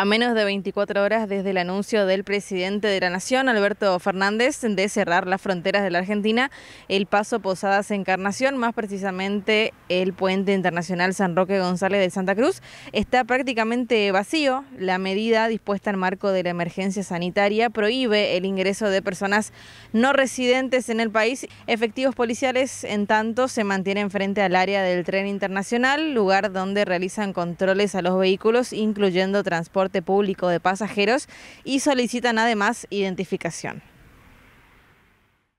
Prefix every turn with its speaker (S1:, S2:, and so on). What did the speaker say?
S1: A menos de 24 horas desde el anuncio del presidente de la Nación, Alberto Fernández, de cerrar las fronteras de la Argentina, el paso Posadas Encarnación, más precisamente el puente internacional San Roque González de Santa Cruz, está prácticamente vacío. La medida dispuesta en marco de la emergencia sanitaria prohíbe el ingreso de personas no residentes en el país. Efectivos policiales, en tanto, se mantienen frente al área del tren internacional, lugar donde realizan controles a los vehículos, incluyendo transporte público de pasajeros y solicitan además identificación.